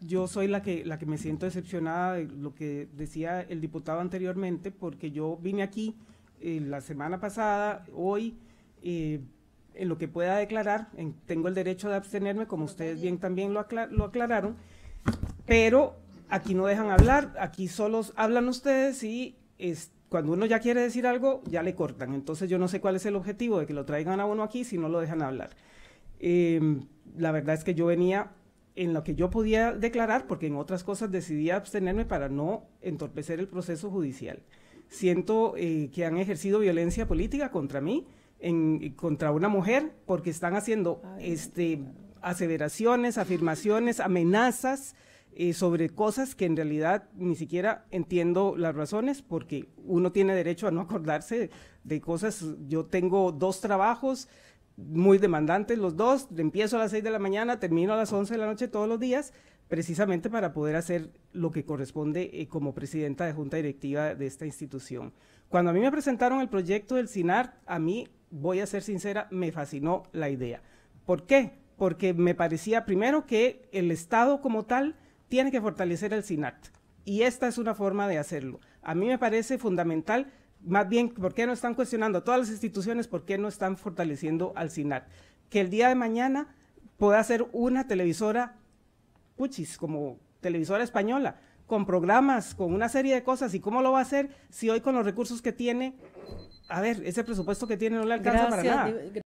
yo soy la que, la que me siento decepcionada de lo que decía el diputado anteriormente, porque yo vine aquí eh, la semana pasada, hoy, eh, en lo que pueda declarar, tengo el derecho de abstenerme, como ustedes bien también lo, aclararon, pero aquí no dejan hablar, aquí solos hablan ustedes y es, cuando uno ya quiere decir algo, ya le cortan. Entonces yo no sé cuál es el objetivo de que lo traigan a uno aquí si no lo dejan hablar. Em, la verdad es que yo venía en lo que yo podía declarar, porque en otras cosas decidí abstenerme para no entorpecer el proceso judicial. Siento eh, que han ejercido violencia política contra mí, en, eh, contra una mujer, porque están haciendo este, aseveraciones, afirmaciones, amenazas eh, sobre cosas que en realidad ni siquiera entiendo las razones, porque uno tiene derecho a no acordarse de cosas. Yo tengo dos trabajos, muy demandantes los dos. Empiezo a las 6 de la mañana, termino a las 11 de la noche todos los días, precisamente para poder hacer lo que corresponde eh, como presidenta de junta directiva de esta institución. Cuando a mí me presentaron el proyecto del CINART a mí, voy a ser sincera, me fascinó la idea. ¿Por qué? Porque me parecía primero que el Estado como tal tiene que fortalecer el CINART y esta es una forma de hacerlo. A mí me parece fundamental más bien, ¿por qué no están cuestionando a todas las instituciones? ¿Por qué no están fortaleciendo al SINAT? Que el día de mañana pueda ser una televisora, puchis, como televisora española, con programas, con una serie de cosas. ¿Y cómo lo va a hacer si hoy con los recursos que tiene, a ver, ese presupuesto que tiene no le alcanza para nada?